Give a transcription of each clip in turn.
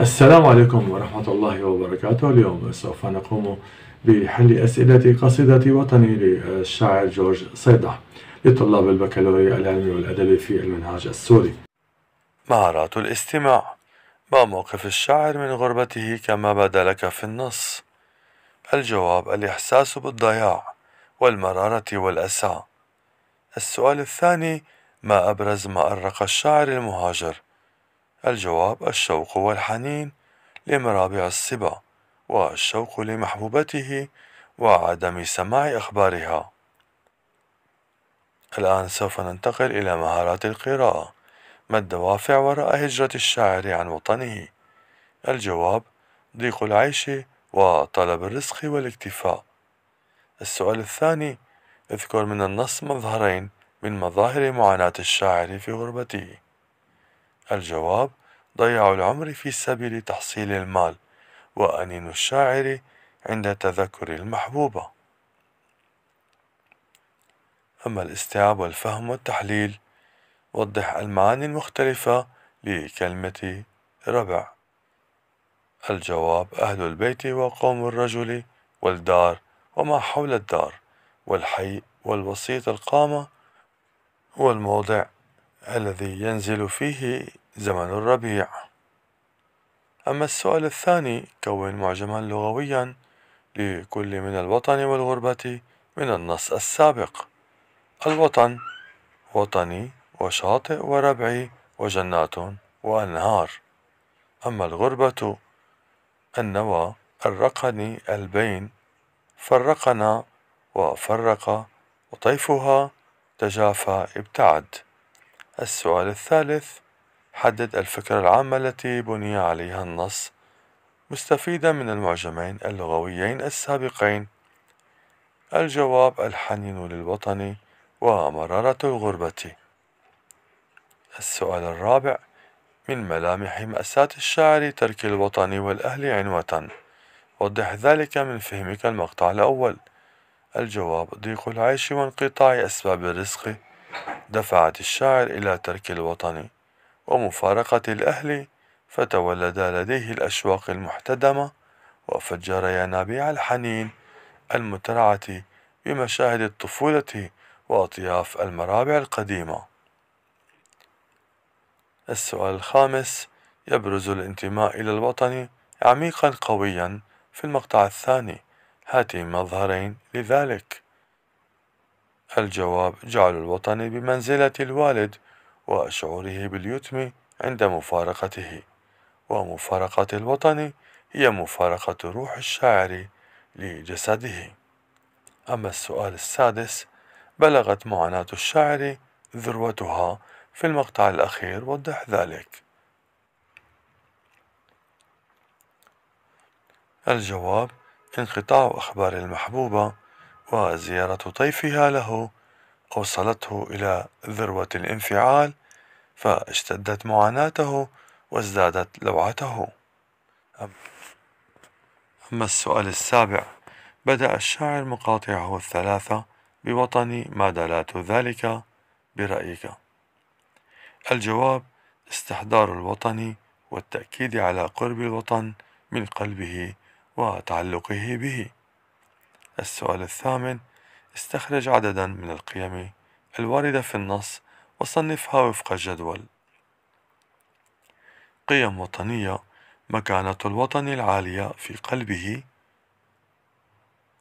السلام عليكم ورحمة الله وبركاته اليوم سوف نقوم بحل أسئلة قصيدة وطني للشاعر جورج صيدا لطلاب البكالوريا العلمي والأدبي في المنهاج السوري مهارات الاستماع ما موقف الشاعر من غربته كما بدا لك في النص الجواب الإحساس بالضياع والمرارة والأسى السؤال الثاني ما أبرز ما أرق الشاعر المهاجر الجواب الشوق والحنين لمرابع الصبا والشوق لمحبوبته وعدم سماع أخبارها الآن سوف ننتقل إلى مهارات القراءة ما الدوافع وراء هجرة الشاعر عن وطنه؟ الجواب ضيق العيش وطلب الرزق والاكتفاء السؤال الثاني اذكر من النص مظهرين من مظاهر معاناة الشاعر في غربته الجواب ضيع العمر في سبيل تحصيل المال وأنين الشاعر عند تذكر المحبوبة أما الاستيعاب والفهم والتحليل وضح المعاني المختلفة لكلمة ربع الجواب أهل البيت وقوم الرجل والدار وما حول الدار والحي والوسيط القامة والموضع الذي ينزل فيه زمن الربيع أما السؤال الثاني كون معجما لغويا لكل من الوطن والغربة من النص السابق الوطن وطني وشاطئ وربعي وجنات وأنهار أما الغربة النوى الرقني البين فرقنا وفرق وطيفها تجافى ابتعد السؤال الثالث حدد الفكرة العامة التي بُني عليها النص مستفيدًا من المعجمين اللغويين السابقين. الجواب: الحنين للوطن ومرارة الغربة. السؤال الرابع: من ملامح مأساة الشاعر ترك الوطن والأهل عنوةً. وضح ذلك من فهمك المقطع الأول. الجواب: ضيق العيش وانقطاع أسباب الرزق دفعت الشاعر إلى ترك الوطن. ومفارقة الأهل فتولد لديه الأشواق المحتدمة وفجر ينابيع الحنين المترعة بمشاهد الطفولة وأطياف المرابع القديمة السؤال الخامس يبرز الانتماء إلى الوطن عميقا قويا في المقطع الثاني هاتين مظهرين لذلك الجواب جعل الوطن بمنزلة الوالد وشعوره باليتم عند مفارقته ومفارقة الوطن هي مفارقة روح الشاعر لجسده أما السؤال السادس بلغت معاناة الشاعر ذروتها في المقطع الأخير وضح ذلك الجواب انقطاع أخبار المحبوبة وزيارة طيفها له أوصلته إلى ذروة الانفعال فاشتدت معاناته وازدادت لوعته أما السؤال السابع بدأ الشاعر مقاطعه الثلاثة بوطني ما دلات ذلك برأيك الجواب استحضار الوطن والتأكيد على قرب الوطن من قلبه وتعلقه به السؤال الثامن استخرج عددا من القيم الواردة في النص وصنفها وفق الجدول قيم وطنية مكانة الوطن العالية في قلبه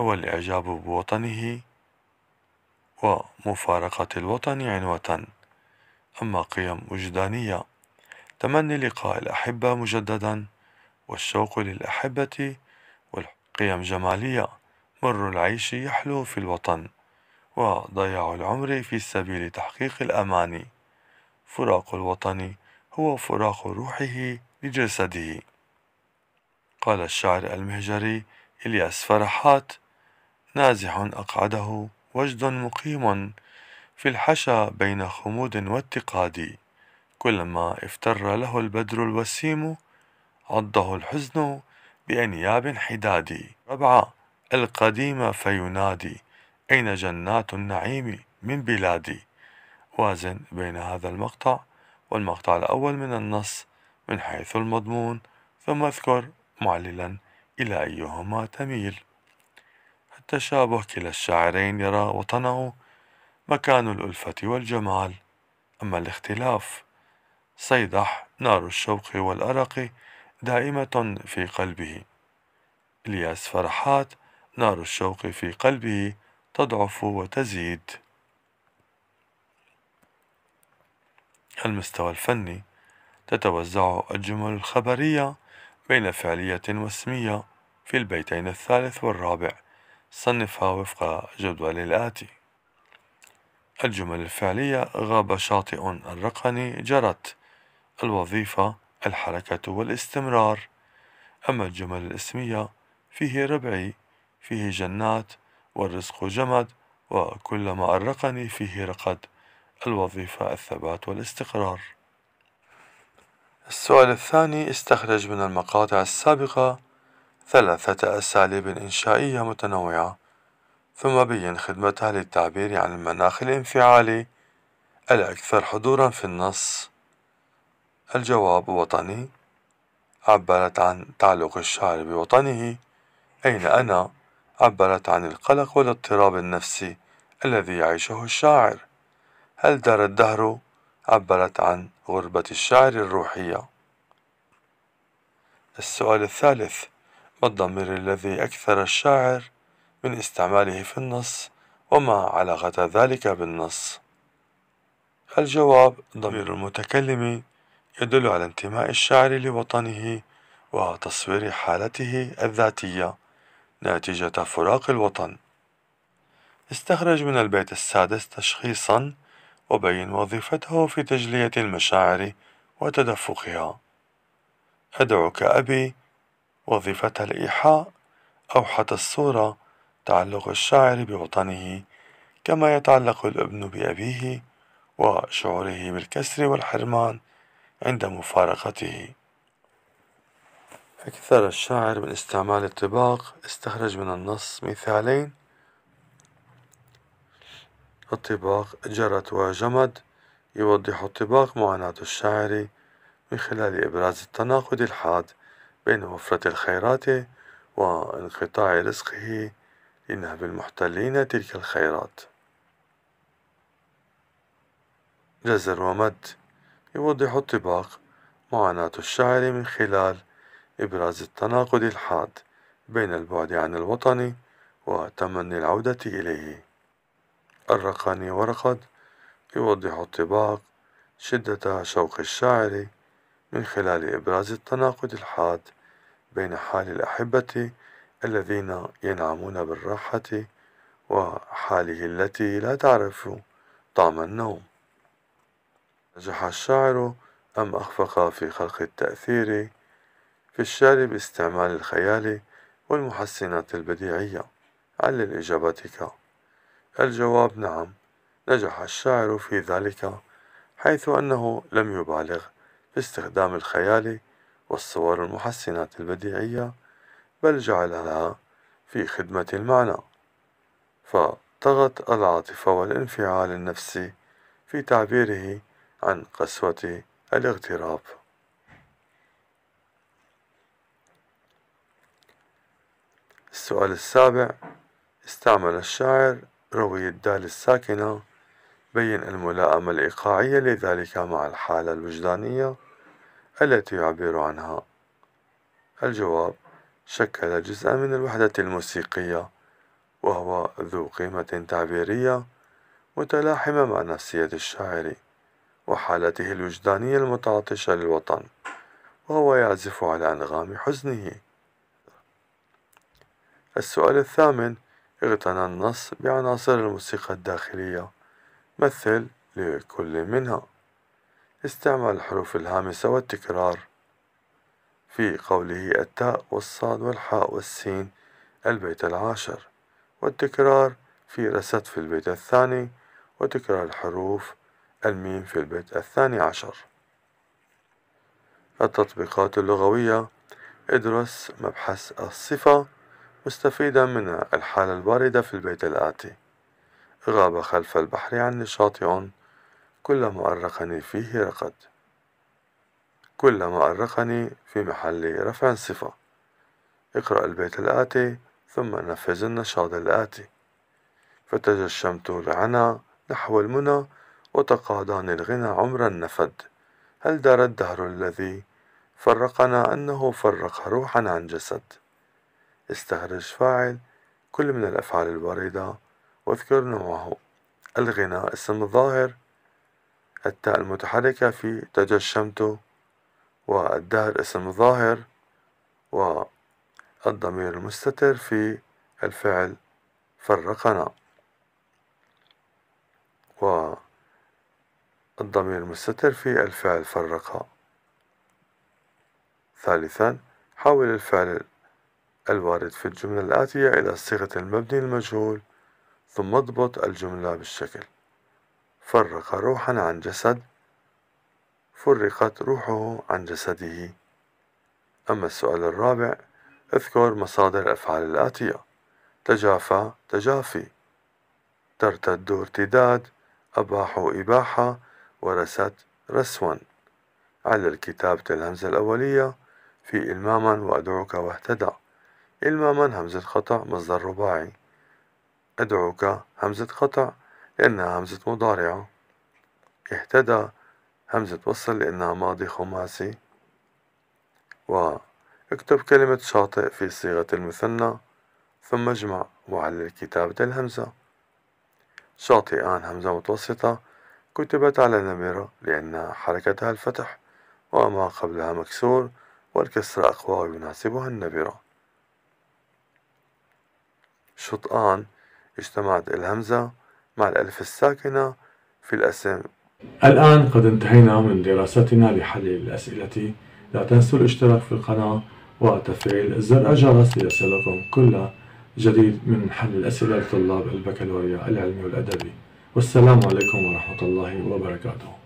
أو الإعجاب بوطنه ومفارقة الوطن عنوة أما قيم وجدانية تمني لقاء الأحبة مجددا والشوق للأحبة والقيم جمالية مر العيش يحلو في الوطن وضياع العمر في سبيل تحقيق الأماني فراق الوطن هو فراق روحه لجسده قال الشاعر المهجري إلياس فرحات نازح أقعده وجد مقيم في الحشا بين خمود واتقاد كلما افتر له البدر الوسيم عضه الحزن بأنياب حداد ربعه القديم فينادي أين جنات النعيم من بلادي وازن بين هذا المقطع والمقطع الأول من النص من حيث المضمون ثم اذكر معللا إلى أيهما تميل التشابه كلا الشاعرين يرى وطنه مكان الألفة والجمال أما الاختلاف صيدح نار الشوق والأرق دائمة في قلبه إلياس فرحات نار الشوق في قلبه تضعف وتزيد المستوى الفني تتوزع الجمل الخبرية بين فعلية واسمية في البيتين الثالث والرابع صنفها وفق جدول الآتي الجمل الفعلية غاب شاطئ الرقني جرت الوظيفة الحركة والاستمرار أما الجمل الاسمية فيه ربعي فيه جنات والرزق جمد وكلما أرقني فيه رقد الوظيفة الثبات والاستقرار السؤال الثاني استخرج من المقاطع السابقة ثلاثة أساليب إنشائية متنوعة ثم بين خدمتها للتعبير عن المناخ الانفعالي الأكثر حضورا في النص الجواب وطني عبرت عن تعلق الشاعر بوطنه أين أنا عبرت عن القلق والاضطراب النفسي الذي يعيشه الشاعر هل دار الدهر عبرت عن غربة الشاعر الروحية السؤال الثالث ما الضمير الذي أكثر الشاعر من استعماله في النص وما علاقة ذلك بالنص الجواب ضمير المتكلم يدل على انتماء الشاعر لوطنه وتصوير حالته الذاتية نتيجة فراق الوطن استخرج من البيت السادس تشخيصًا وبين وظيفته في تجلية المشاعر وتدفقها أدعوك أبي وظيفتها الإيحاء أوحت الصورة تعلق الشاعر بوطنه كما يتعلق الابن بأبيه وشعوره بالكسر والحرمان عند مفارقته فكثر الشاعر من استعمال الطباق استخرج من النص مثالين الطباق جرت وجمد يوضح الطباق معاناة الشاعر من خلال إبراز التناقض الحاد بين وفرة الخيرات وانقطاع رزقه لنهب المحتلين تلك الخيرات جزر ومد يوضح الطباق معاناة الشاعر من خلال إبراز التناقض الحاد بين البعد عن الوطن وتمني العودة إليه الرقاني ورقد يوضح الطباق شدة شوق الشاعر من خلال إبراز التناقض الحاد بين حال الأحبة الذين ينعمون بالراحة وحاله التي لا تعرف طعم النوم نجح الشاعر أم أخفق في خلق التأثير في الشعر باستعمال الخيال والمحسنات البديعية علل إجابتك الجواب نعم نجح الشاعر في ذلك حيث أنه لم يبالغ في استخدام الخيال والصور المحسنات البديعية بل جعلها في خدمة المعنى فطغت العاطفة والانفعال النفسي في تعبيره عن قسوة الاغتراب السؤال السابع استعمل الشاعر روي الدال الساكنة بين الملائمة الإيقاعية لذلك مع الحالة الوجدانية التي يعبر عنها الجواب شكل جزءا من الوحدة الموسيقية وهو ذو قيمة تعبيرية متلاحمة مع نفسية الشاعر وحالته الوجدانية المتعطشة للوطن وهو يعزف على أنغام حزنه السؤال الثامن اغتنى النص بعناصر الموسيقى الداخلية مثل لكل منها استعمل الحروف الهامسة والتكرار في قوله التاء والصاد والحاء والسين البيت العاشر والتكرار في رست في البيت الثاني وتكرار الحروف الميم في البيت الثاني عشر التطبيقات اللغوية ادرس مبحث الصفة مستفيدا من الحالة الباردة في البيت الآتي غاب خلف البحر عني شاطئ كلما أرقني فيه رقد كلما أرقني في محل رفع صفة اقرأ البيت الآتي ثم نفذ النشاط الآتي فتجشمت العنا نحو المنى وتقاضاني الغنى عمر النفد هل دار الدهر الذي فرقنا أنه فرق روحا عن جسد استخرج فاعل كل من الأفعال الواردة واذكر نوعه الغناء اسم الظاهر التاء المتحركة في تجشمت والدهر اسم ظاهر والضمير المستتر في الفعل فرقنا والضمير المستتر في الفعل فرق ثالثا حول الفعل الوارد في الجملة الآتية إلى صيغة المبني المجهول ثم اضبط الجملة بالشكل فرق روحا عن جسد فرقت روحه عن جسده أما السؤال الرابع اذكر مصادر الأفعال الآتية تجافى تجافي ترتد ارتداد أباح إباحة ورست رسوا على الكتابة الهمزة الأولية في إلماما وأدعوك واهتدى الماما همزة خطأ مصدر رباعي أدعوك همزة خطأ لأنها همزة مضارعة اهتدى همزة وصل لأنها ماضي خماسي واكتب كلمة شاطئ في صيغة المثنى ثم اجمع وعلل كتابة الهمزة شاطئان همزة متوسطة كتبت على نمرة لأن حركتها الفتح وما قبلها مكسور والكسر أقوى يناسبها النبرة شطآن اجتمعت الهمزة مع الألف الساكنة في الأسم الآن قد انتهينا من دراستنا لحل الأسئلة لا تنسوا الاشتراك في القناة وتفعيل زر الجرس ليصلكم كل جديد من حل الأسئلة لطلاب البكالوريا العلمي والأدبي والسلام عليكم ورحمة الله وبركاته